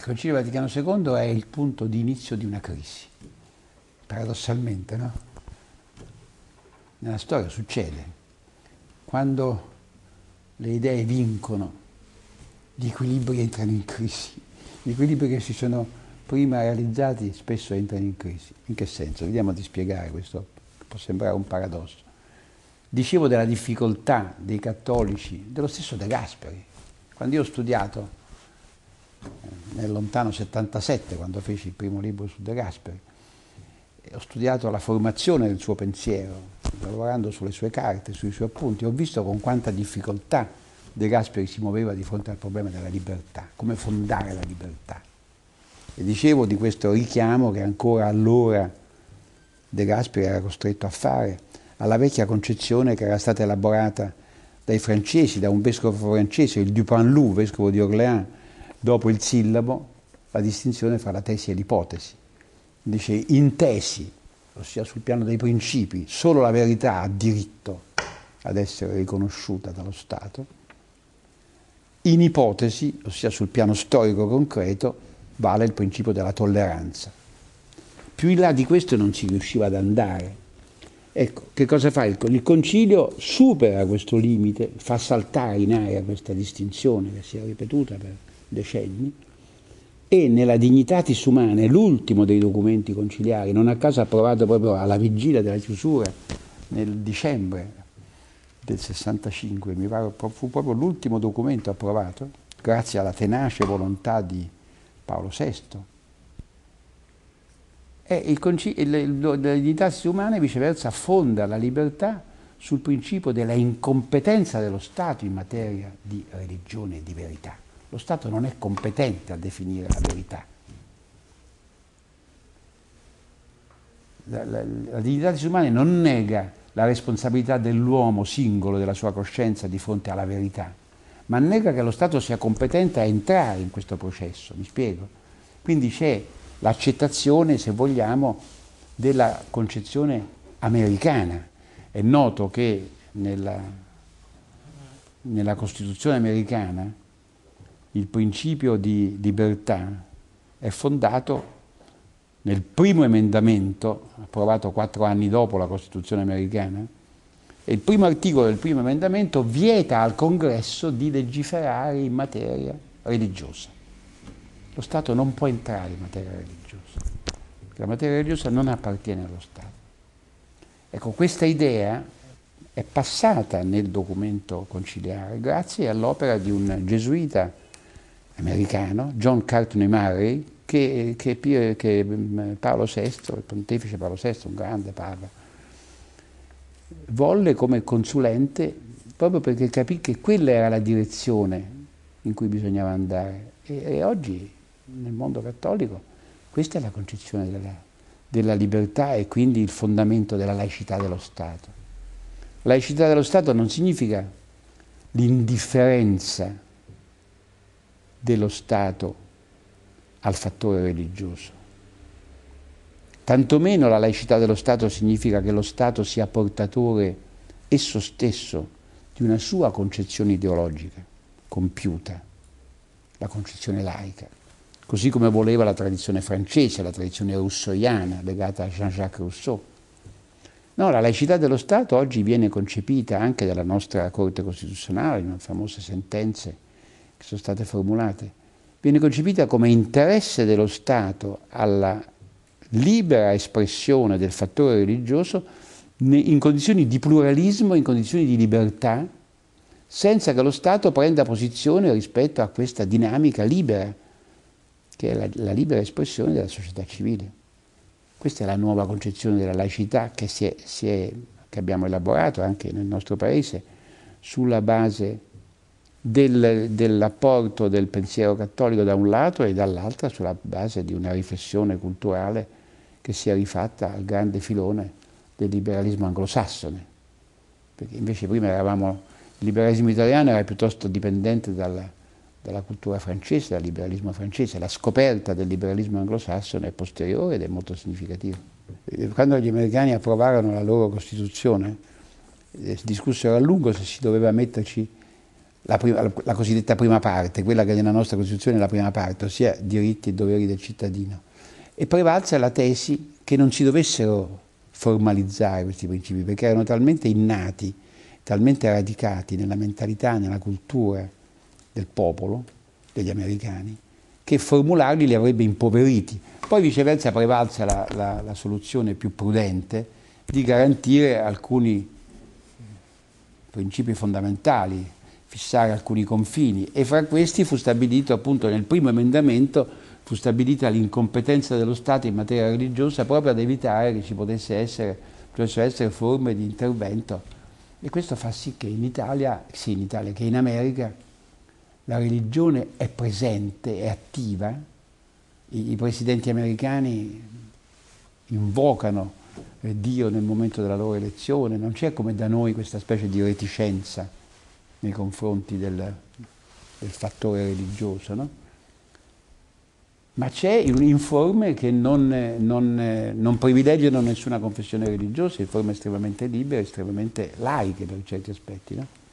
Il Concilio Vaticano II è il punto di inizio di una crisi, paradossalmente, no? Nella storia succede. Quando le idee vincono, gli equilibri entrano in crisi. Gli equilibri che si sono prima realizzati spesso entrano in crisi. In che senso? Vediamo di spiegare questo, può sembrare un paradosso. Dicevo della difficoltà dei cattolici, dello stesso De Gasperi. Quando io ho studiato nel lontano 77, quando feci il primo libro su De Gasperi. Eh, ho studiato la formazione del suo pensiero, lavorando sulle sue carte, sui suoi appunti, ho visto con quanta difficoltà De Gasperi si muoveva di fronte al problema della libertà, come fondare la libertà. E dicevo di questo richiamo che ancora allora De Gasperi era costretto a fare alla vecchia concezione che era stata elaborata dai francesi, da un vescovo francese, il Dupanloup, vescovo di Orléans, dopo il sillabo, la distinzione fra la tesi e l'ipotesi. Dice in tesi, ossia sul piano dei principi, solo la verità ha diritto ad essere riconosciuta dallo Stato. In ipotesi, ossia sul piano storico concreto, vale il principio della tolleranza. Più in là di questo non si riusciva ad andare. Ecco, che cosa fa il, Concilio? il concilio? Supera questo limite, fa saltare in aria questa distinzione che si è ripetuta per decenni, e nella Dignitatis Humanae, l'ultimo dei documenti conciliari, non a caso approvato proprio alla vigilia della chiusura nel dicembre del 65, mi pare, fu proprio l'ultimo documento approvato, grazie alla tenace volontà di Paolo VI. E il, la dignità umana viceversa fonda la libertà sul principio della incompetenza dello Stato in materia di religione e di verità. Lo Stato non è competente a definire la verità. La, la, la dignità umani non nega la responsabilità dell'uomo singolo, della sua coscienza di fronte alla verità, ma nega che lo Stato sia competente a entrare in questo processo, mi spiego. Quindi c'è l'accettazione, se vogliamo, della concezione americana. È noto che nella, nella Costituzione americana il principio di libertà è fondato nel primo emendamento approvato quattro anni dopo la Costituzione americana, e il primo articolo del primo emendamento vieta al Congresso di legiferare in materia religiosa. Lo Stato non può entrare in materia religiosa, perché la materia religiosa non appartiene allo Stato. Ecco, questa idea è passata nel documento conciliare grazie all'opera di un gesuita americano, John Cartney Murray, che, che, che, mm, Paolo VI, il pontefice Paolo VI, un grande papa, volle come consulente proprio perché capì che quella era la direzione in cui bisognava andare. E, e oggi nel mondo cattolico questa è la concezione della, della libertà e quindi il fondamento della laicità dello Stato. Laicità dello Stato non significa l'indifferenza dello Stato al fattore religioso. Tantomeno la laicità dello Stato significa che lo Stato sia portatore esso stesso di una sua concezione ideologica, compiuta, la concezione laica, così come voleva la tradizione francese, la tradizione russoiana legata a Jean-Jacques Rousseau. No, la laicità dello Stato oggi viene concepita anche dalla nostra Corte Costituzionale in famose sentenze che sono state formulate, viene concepita come interesse dello Stato alla libera espressione del fattore religioso in condizioni di pluralismo, in condizioni di libertà, senza che lo Stato prenda posizione rispetto a questa dinamica libera, che è la, la libera espressione della società civile. Questa è la nuova concezione della laicità che, si è, si è, che abbiamo elaborato anche nel nostro Paese sulla base del, dell'apporto del pensiero cattolico da un lato e dall'altra sulla base di una riflessione culturale che si è rifatta al grande filone del liberalismo anglosassone, perché invece prima eravamo, il liberalismo italiano era piuttosto dipendente dalla, dalla cultura francese, dal liberalismo francese, la scoperta del liberalismo anglosassone è posteriore ed è molto significativa. Quando gli americani approvarono la loro Costituzione, eh, discussero a lungo se si doveva metterci la, prima, la, cosiddetta prima parte, quella che nella nostra Costituzione è la prima parte, ossia diritti e doveri del cittadino, e prevalse la tesi che non si dovessero formalizzare questi principi, perché erano talmente innati, talmente radicati nella mentalità, nella cultura del popolo, degli americani, che formularli li avrebbe impoveriti. Poi viceversa prevalsa la, la, la soluzione più prudente di garantire alcuni principi fondamentali fissare alcuni confini e fra questi fu stabilito appunto nel primo emendamento fu stabilita l'incompetenza dello Stato in materia religiosa proprio ad evitare che ci potesse essere, potessero essere forme di intervento e questo fa sì che in Italia, sì in Italia, che in America la religione è presente, è attiva, i, i presidenti americani invocano eh, Dio nel momento della loro elezione, non c'è come da noi questa specie di reticenza nei confronti del, del fattore religioso, no? ma c'è un informe che non, non, non privilegiano nessuna confessione religiosa, è forme estremamente libere, estremamente laiche per certi aspetti. No?